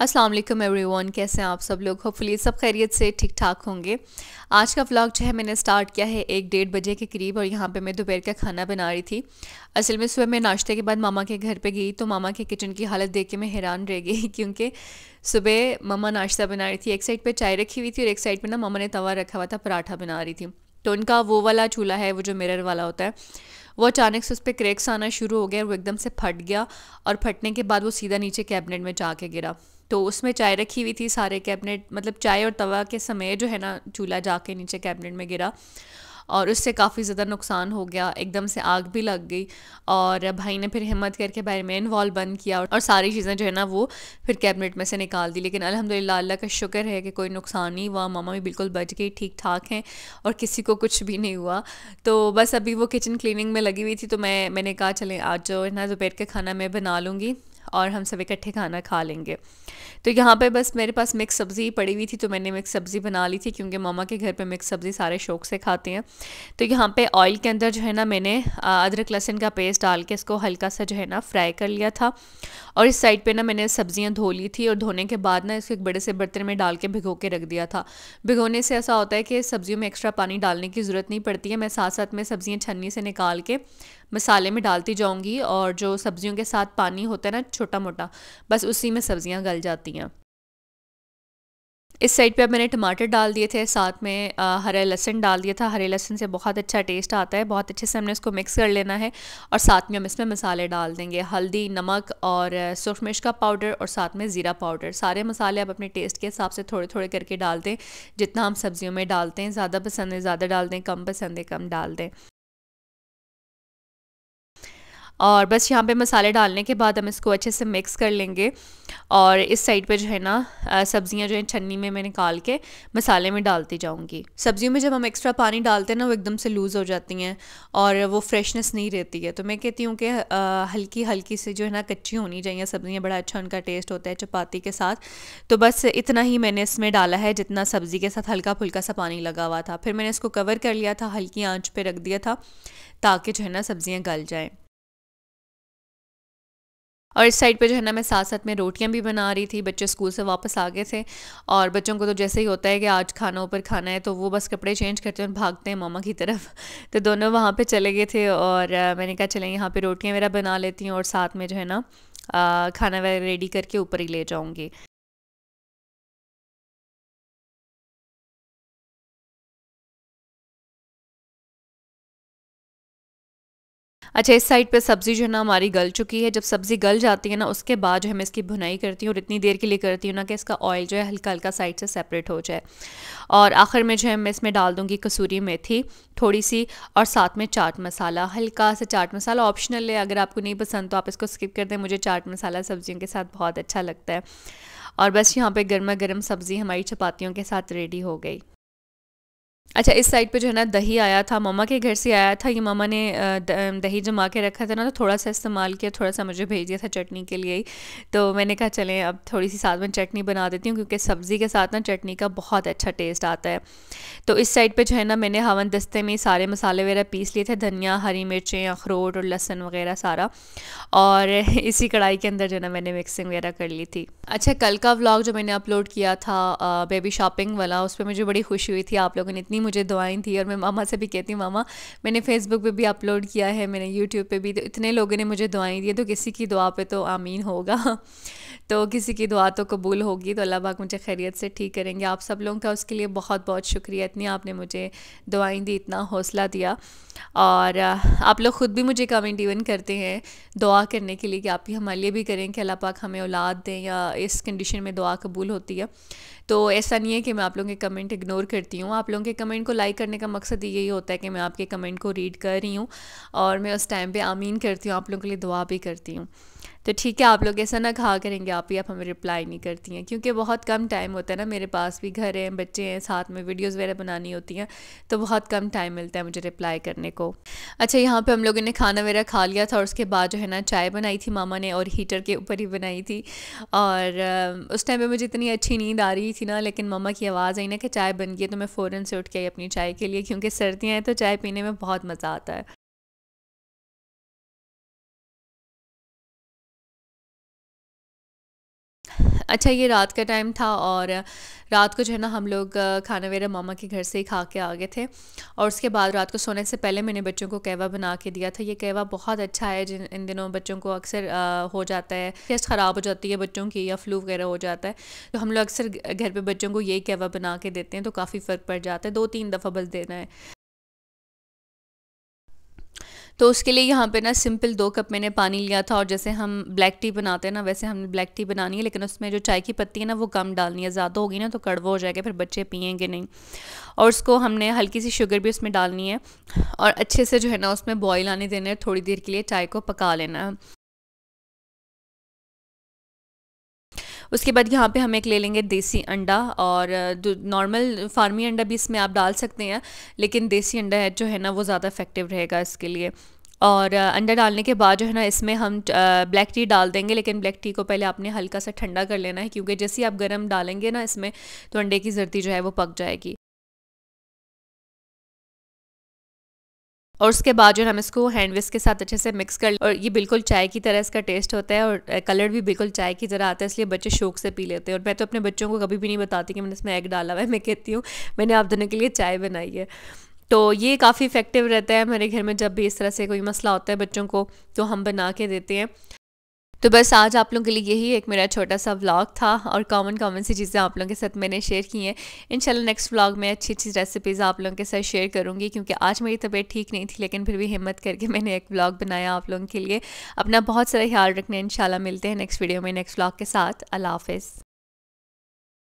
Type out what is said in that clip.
Aslam every one कैसे हैं आप सब लोग होपफुली सब खैरियत से ठीक ठाक होंगे आज का व्लॉग जो है मैंने स्टार्ट किया है एक डेढ़ बजे के करीब और यहाँ पे मैं दोपहर का खाना बना रही थी असल में सुबह मैं नाश्ते के बाद मामा के घर पे गई तो मामा के किचन की हालत देख के मैं हैरान रह गई क्योंकि सुबह मामा नाश्ता बना रही थी एक साइड पर चाय रखी हुई थी और एक साइड पर ना मामा ने तवा रखा हुआ था पराठा बना रही थी तो उनका वो वाला चूल्हा है वो जो मिरर वाला होता है वो अचानक से उस पर क्रैक्स आना शुरू हो गया और वो एकदम से फट गया और फटने के बाद वो सीधा नीचे कैबिनेट में जाके गिरा तो उसमें चाय रखी हुई थी सारे कैबिनेट मतलब चाय और तवा के समय जो है ना चूल्हा जाके नीचे कैबिनेट में गिरा और उससे काफ़ी ज़्यादा नुकसान हो गया एकदम से आग भी लग गई और भाई ने फिर हिम्मत करके भाई मेन वॉल बंद किया और सारी चीज़ें जो है ना वो फिर कैबिनेट में से निकाल दी लेकिन अल्हम्दुलिल्लाह अल्लाह का शुक्र है कि कोई नुकसान नहीं हुआ मामा भी बिल्कुल बच गई ठीक ठाक हैं और किसी को कुछ भी नहीं हुआ तो बस अभी वो किचन क्लिनिंग में लगी हुई थी तो मैं मैंने कहा चलें आज जो है ना दोपहर के खाना मैं बना लूँगी और हम सब इकट्ठे खाना खा लेंगे तो यहाँ पे बस मेरे पास मिक्स सब्ज़ी पड़ी हुई थी तो मैंने मिक्स सब्ज़ी बना ली थी क्योंकि मामा के घर पे मिक्स सब्ज़ी सारे शौक से खाते हैं तो यहाँ पे ऑयल के अंदर जो है ना मैंने अदरक लहसन का पेस्ट डाल के इसको हल्का सा जो है ना फ्राई कर लिया था और इस साइड पर ना मैंने सब्ज़ियाँ धो ली थी और धोने के बाद ना इसको एक बड़े से बर्तन में डाल के भिगो के रख दिया था भिगोने से ऐसा होता है कि सब्ज़ियों में एक्स्ट्रा पानी डालने की ज़रूरत नहीं पड़ती है मैं साथ साथ में सब्ज़ियाँ छन्नी से निकाल के मसाले में डालती जाऊँगी और जो सब्जियों के साथ पानी होता है ना छोटा मोटा बस उसी में सब्जियाँ गल जाती हैं इस साइड पे अब मैंने टमाटर डाल दिए थे साथ में हरे लहसन डाल दिया था हरे लहसुन से बहुत अच्छा टेस्ट आता है बहुत अच्छे से हमने इसको मिक्स कर लेना है और साथ में हम इसमें मसाले डाल देंगे हल्दी नमक और सूर्ख मिर्च का पाउडर और साथ में ज़ीरा पाउडर सारे मसाले आप अपने टेस्ट के हिसाब से थोड़े थोड़े करके डाल दें जितना हम सब्जियों में डालते हैं ज़्यादा पसंद है ज़्यादा डाल दें कम पसंद है कम डाल दें और बस यहाँ पे मसाले डालने के बाद हम इसको अच्छे से मिक्स कर लेंगे और इस साइड पे जो है ना सब्जियाँ जो है छन्नी में मैं निकाल के मसाले में डालती जाऊँगी सब्जियों में जब हम एक्स्ट्रा पानी डालते हैं ना वो एकदम से लूज़ हो जाती हैं और वो फ्रेशनेस नहीं रहती है तो मैं कहती हूँ कि हल्की हल्की से जो है ना कच्ची होनी चाहिए सब्जियाँ बड़ा अच्छा उनका टेस्ट होता है चपाती के साथ तो बस इतना ही मैंने इसमें डाला है जितना सब्ज़ी के साथ हल्का फुल्का सा पानी लगा हुआ था फिर मैंने इसको कवर कर लिया था हल्की आँच पर रख दिया था ताकि जो है ना सब्ज़ियाँ गल जाएँ और इस साइड पे जो है ना मैं साथ साथ में रोटियां भी बना रही थी बच्चे स्कूल से वापस आ गए थे और बच्चों को तो जैसे ही होता है कि आज खाना ऊपर खाना है तो वो बस कपड़े चेंज करते हैं और भागते हैं मामा की तरफ तो दोनों वहाँ पे चले गए थे और मैंने कहा चलें यहाँ पे रोटियाँ वगैरह बना लेती हूँ और साथ में जो है ना खाना वगैरह रेडी करके ऊपर ही ले जाऊँगी अच्छा इस साइड पे सब्ज़ी जो है ना हमारी गल चुकी है जब सब्ज़ी गल जाती है ना उसके बाद जो है मैं इसकी भुनाई करती हूँ और इतनी देर के लिए करती हूँ ना कि इसका ऑयल जो है हल्का हल्का साइड से सेपरेट हो जाए और आखिर में जो है मैं इसमें डाल दूँगी कसूरी मेथी थोड़ी सी और साथ में चाट मसाला हल्का सा चाट मसाला ऑप्शनल है अगर आपको नहीं पसंद तो आप इसको स्किप कर दें मुझे चाट मसाला सब्जियों के साथ बहुत अच्छा लगता है और बस यहाँ पे गर्मा गर्म सब्ज़ी हमारी चपातियों के साथ रेडी हो गई अच्छा इस साइड पे जो है ना दही आया था मामा के घर से आया था ये मामा ने दही जमा के रखा था ना तो थोड़ा सा इस्तेमाल किया थोड़ा सा मुझे भेज दिया था चटनी के लिए ही तो मैंने कहा चलें अब थोड़ी सी साथ में चटनी बना देती हूँ क्योंकि सब्ज़ी के साथ ना चटनी का बहुत अच्छा टेस्ट आता है तो इस साइड पर जो है ना मैंने हवन दस्ते में सारे मसाले वगैरह पीस लिए थे धनिया हरी मिर्चें अखरोट और लहसन वगैरह सारा और इसी कढ़ाई के अंदर जो है ना मैंने मिक्सिंग वगैरह कर ली थी अच्छा कल का व्लॉग जो मैंने अपलोड किया था बेबी शॉपिंग वाला उस पर मुझे बड़ी खुशी हुई थी आप लोगों ने इतनी मुझे दुआएं थी और मैं मामा से भी कहती हूँ मामा मैंने फेसबुक पे भी अपलोड किया है मैंने यूट्यूब पे भी तो इतने लोगों ने मुझे दुआएं दी तो किसी की दुआ पे तो आमीन होगा तो किसी की दुआ तो कबूल होगी तो अल्लाह पाक मुझे खैरियत से ठीक करेंगे आप सब लोगों का उसके लिए बहुत बहुत शुक्रिया इतनी आपने मुझे दुआएं दी इतना हौसला दिया और आप लोग ख़ुद भी मुझे कमेंट इवन करते हैं दुआ करने के लिए कि आप ही हमारे लिए भी करें कि अल्लाह पाक हमें औलाद दें या इस कंडीशन में दुआ कबूल होती है तो ऐसा नहीं है कि मैं आप लोगों के कमेंट इग्नोर करती हूँ आप लोगों के कमेंट कमेंट को लाइक करने का मकसद यही होता है कि मैं आपके कमेंट को रीड कर रही हूँ और मैं उस टाइम पर आमीन करती हूँ आप लोगों के लिए दुआ भी करती हूँ तो ठीक है आप लोग ऐसा ना कहा करेंगे आप ही आप हमें रिप्लाई नहीं करती हैं क्योंकि बहुत कम टाइम होता है ना मेरे पास भी घर हैं बच्चे हैं साथ में वीडियोज़ वगैरह बनानी होती हैं तो बहुत कम टाइम मिलता है मुझे रिप्लाई करने को अच्छा यहाँ पर हम लोगों ने खाना वगैरह खा लिया था और उसके बाद जो है ना चाय बनाई थी मामा ने और हीटर के ऊपर ही बनाई थी और उस टाइम पर मुझे इतनी अच्छी नींद आ रही थी ना लेकिन मामा की आवाज़ आई ना कि चाय बन गई तो मैं फ़ौरन से उठ के आई अपनी चाय के लिए क्योंकि सर्दियाँ हैं तो चाय पीने में बहुत मज़ा आता है अच्छा ये रात का टाइम था और रात को जो है ना हम लोग खाना वगैरह मामा के घर से ही खा के आ गए थे और उसके बाद रात को सोने से पहले मैंने बच्चों को कहवा बना के दिया था ये कहवा बहुत अच्छा है जिन इन दिनों बच्चों को अक्सर हो जाता है टेस्ट ख़राब हो जाती है बच्चों की या फ्लू वगैरह हो जाता है तो हम लोग अक्सर घर पर बच्चों को यही कहवा बना के देते हैं तो काफ़ी फ़र्क पड़ जाता है दो तीन दफ़ा बस देना है तो उसके लिए यहाँ पे ना सिंपल दो कप मैंने पानी लिया था और जैसे हम ब्लैक टी बनाते हैं ना वैसे हमने ब्लैक टी बनानी है लेकिन उसमें जो चाय की पत्ती है ना वो कम डालनी है ज़्यादा होगी ना तो कड़वा हो जाएगा फिर बच्चे पियेंगे नहीं और उसको हमने हल्की सी शुगर भी उसमें डालनी है और अच्छे से जो है ना उसमें बॉयल आने देना है थोड़ी देर के लिए चाय को पका लेना है उसके बाद यहाँ पे हम एक ले लेंगे देसी अंडा और नॉर्मल फार्मी अंडा भी इसमें आप डाल सकते हैं लेकिन देसी अंडा है जो है ना वो ज़्यादा इफेक्टिव रहेगा इसके लिए और अंडा डालने के बाद जो है ना इसमें हम ब्लैक टी डाल देंगे लेकिन ब्लैक टी को पहले आपने हल्का सा ठंडा कर लेना है क्योंकि जैसे ही आप गर्म डालेंगे ना इसमें तो अंडे की जर्दी जो है वो पक जाएगी और उसके बाद जो हम इसको हैंड विस्क के साथ अच्छे से मिक्स कर और ये बिल्कुल चाय की तरह इसका टेस्ट होता है और कलर भी बिल्कुल चाय की तरह आता है इसलिए बच्चे शौक से पी लेते हैं और मैं तो अपने बच्चों को कभी भी नहीं बताती कि मैंने इसमें एग डाला हुआ है मैं कहती हूँ मैंने आप दोनों के लिए चाय बनाई है तो ये काफ़ी इफ़ेक्टिव रहता है हमारे घर में जब भी इस तरह से कोई मसला होता है बच्चों को तो हम बना के देते हैं तो बस आज आप लोगों के लिए यही एक मेरा छोटा सा व्लॉग था और कॉमन कॉमन सी चीज़ें आप लोगों के साथ मैंने शेयर की हैं इंशाल्लाह नेक्स्ट व्लॉग में अच्छी अच्छी रेसिपीज़ आप लोगों के साथ शेयर करूँगी क्योंकि आज मेरी तबीयत ठीक नहीं थी लेकिन फिर भी हिम्मत करके मैंने एक व्लॉग बनाया आप लोगों के लिए अपना बहुत सारा ख्याल रखना इन मिलते हैं नेक्स्ट वीडियो में नेक्स्ट व्लॉग के साथ अल्लाह हाफिज़